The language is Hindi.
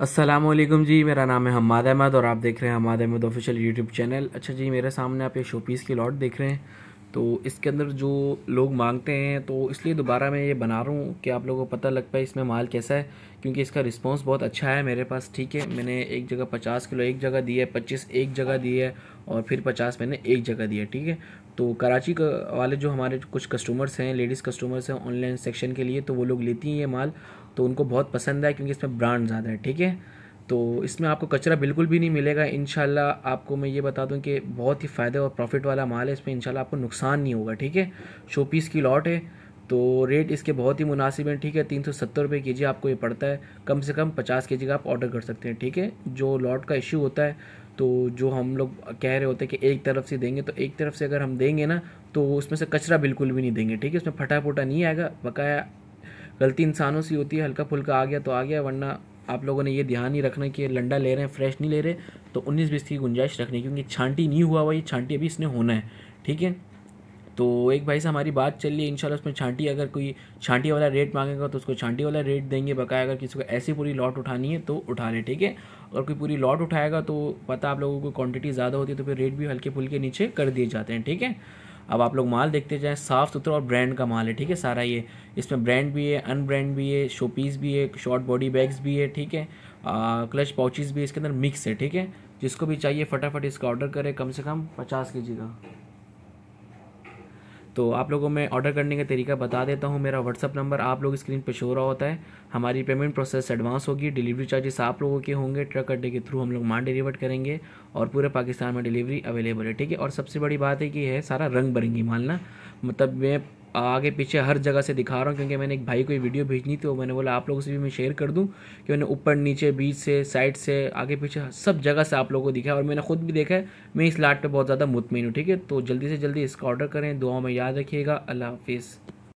असलम जी मेरा नाम है हमाद अहमद और आप देख रहे हैं Hammad Ahmed official YouTube channel अच्छा जी मेरे सामने आप ये शोपीस की लॉट देख रहे हैं तो इसके अंदर जो लोग मांगते हैं तो इसलिए दोबारा मैं ये बना रहा हूँ कि आप लोगों को पता लग पाए इसमें माल कैसा है क्योंकि इसका रिस्पांस बहुत अच्छा है मेरे पास ठीक है मैंने एक जगह पचास किलो एक जगह दी है पच्चीस एक जगह दी है और फिर पचास मैंने एक जगह दी है ठीक है तो कराची का वाले जो हमारे कुछ कस्टमर्स हैं लेडीज़ कस्टमर्स हैं ऑनलाइन सेक्शन के लिए तो वो लोग लेती हैं ये माल तो उनको बहुत पसंद आया क्योंकि इसमें ब्रांड ज़्यादा है ठीक है तो इसमें आपको कचरा बिल्कुल भी नहीं मिलेगा इन आपको मैं ये बता दूँ कि बहुत ही फ़ायदे और प्रॉफिट वाला माल है इसमें इन आपको नुकसान नहीं होगा ठीक है शो पीस की लॉट है तो रेट इसके बहुत ही मुनासिब हैं ठीक है तीन सौ सत्तर रुपये के जी आपको ये पड़ता है कम से कम पचास के जी का आप ऑर्डर कर सकते हैं ठीक है जो लॉट का इश्यू होता है तो जो हम लोग कह रहे होते हैं कि एक तरफ से देंगे तो एक तरफ से अगर हम देंगे ना तो उसमें से कचरा बिल्कुल भी नहीं देंगे ठीक है उसमें फटा फूटा नहीं आएगा बकाया गलती इंसानों से होती है हल्का फुल्का आ गया तो आ गया वरना आप लोगों ने ये ध्यान ही रखना कि लंडा ले रहे हैं फ्रेश नहीं ले रहे तो उन्नीस बीस की गुंजाइश रखनी क्योंकि छांटी नहीं हुआ हुआ ये छांटी अभी इसने होना है ठीक है तो एक भाई से हमारी बात चल रही है इनशाला उसमें छांटी अगर कोई छांटी वाला रेट मांगेगा तो उसको छांटी वाला रेट देंगे बकाया अगर किसी को ऐसी पूरी लॉट उठानी है तो उठा ले ठीक है और कोई पूरी लॉट उठाएगा तो पता आप लोगों को क्वांटिटी ज़्यादा होती है तो फिर रेट भी हल्के फुल्के नीचे कर दिए जाते हैं ठीक है अब आप लोग माल देखते जाएँ साफ़ सुथरा और ब्रांड का माल है ठीक है सारा ये इसमें ब्रांड भी है अनब्रांड भी है शो पीस भी है शॉर्ट बॉडी बैग्स भी है ठीक है क्लच पाउचिस भी इसके अंदर मिक्स है ठीक है जिसको भी चाहिए फटाफट इसका ऑर्डर करें कम से कम पचास के जी का तो आप लोगों में ऑर्डर करने का तरीका बता देता हूँ मेरा व्हाट्सअप नंबर आप लोग स्क्रीन पर शो रहा होता है हमारी पेमेंट प्रोसेस एडवांस होगी डिलीवरी चार्जेस आप लोगों के होंगे ट्रक अड्डे के थ्रू हम लोग माल डिलीवर करेंगे और पूरे पाकिस्तान में डिलीवरी अवेलेबल है ठीक है और सबसे बड़ी बात है कि है सारा रंग बरंगी माल ना मतलब मैं आगे पीछे हर जगह से दिखा रहा हूँ क्योंकि मैंने एक भाई को ये वीडियो भेजनी थी और मैंने बोला आप लोगों से भी मैं शेयर कर दूँ कि मैंने ऊपर नीचे बीच से साइड से आगे पीछे सब जगह से आप लोगों को दिखाया और मैंने खुद भी देखा है मैं इस लाट पर बहुत ज़्यादा मुतमिन हूँ ठीक है तो जल्दी से जल्दी इसका ऑर्डर करें दुआ में याद रखिएगा अल्लाह हाफिज़